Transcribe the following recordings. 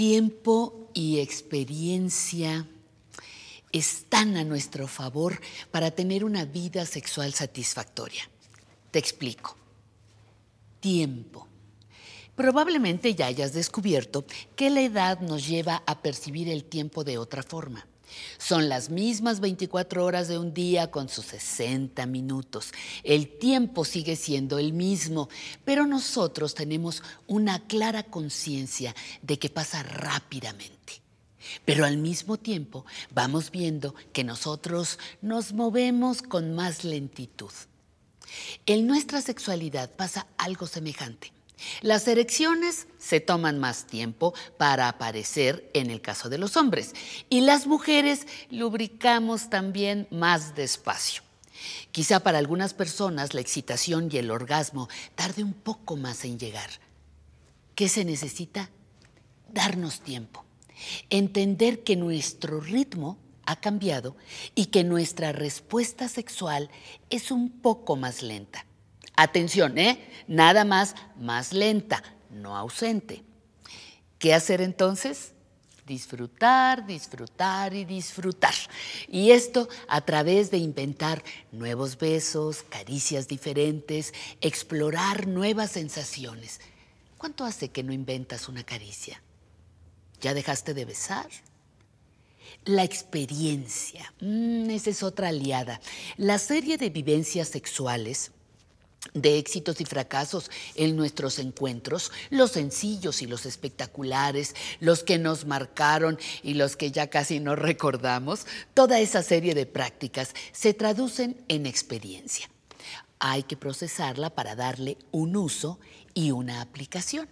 Tiempo y experiencia están a nuestro favor para tener una vida sexual satisfactoria. Te explico. Tiempo Probablemente ya hayas descubierto que la edad nos lleva a percibir el tiempo de otra forma. Son las mismas 24 horas de un día con sus 60 minutos. El tiempo sigue siendo el mismo, pero nosotros tenemos una clara conciencia de que pasa rápidamente. Pero al mismo tiempo vamos viendo que nosotros nos movemos con más lentitud. En nuestra sexualidad pasa algo semejante. Las erecciones se toman más tiempo para aparecer en el caso de los hombres y las mujeres lubricamos también más despacio. Quizá para algunas personas la excitación y el orgasmo tarde un poco más en llegar. ¿Qué se necesita? Darnos tiempo. Entender que nuestro ritmo ha cambiado y que nuestra respuesta sexual es un poco más lenta. Atención, ¿eh? Nada más, más lenta, no ausente. ¿Qué hacer entonces? disfrutar, disfrutar y disfrutar. Y esto a través de inventar nuevos besos, caricias diferentes, explorar nuevas sensaciones. ¿Cuánto hace que no inventas una caricia? ¿Ya dejaste de besar? La experiencia, mm, esa es otra aliada. La serie de vivencias sexuales de éxitos y fracasos en nuestros encuentros, los sencillos y los espectaculares, los que nos marcaron y los que ya casi no recordamos, toda esa serie de prácticas se traducen en experiencia. Hay que procesarla para darle un uso y una aplicación.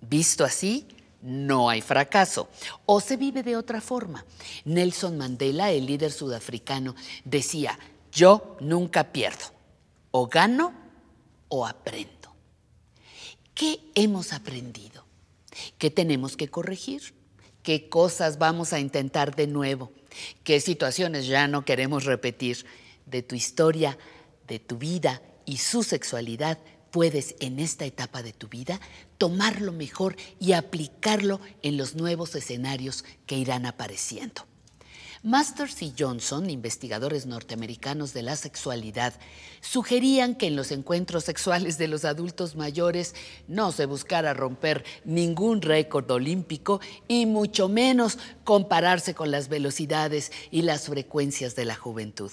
Visto así, no hay fracaso. O se vive de otra forma. Nelson Mandela, el líder sudafricano, decía, yo nunca pierdo o gano o aprendo. ¿Qué hemos aprendido? ¿Qué tenemos que corregir? ¿Qué cosas vamos a intentar de nuevo? ¿Qué situaciones ya no queremos repetir? De tu historia, de tu vida y su sexualidad, puedes en esta etapa de tu vida tomarlo mejor y aplicarlo en los nuevos escenarios que irán apareciendo. Masters y Johnson, investigadores norteamericanos de la sexualidad, sugerían que en los encuentros sexuales de los adultos mayores no se buscara romper ningún récord olímpico y mucho menos compararse con las velocidades y las frecuencias de la juventud.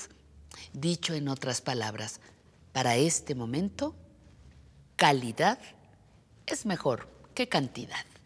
Dicho en otras palabras, para este momento, calidad es mejor que cantidad.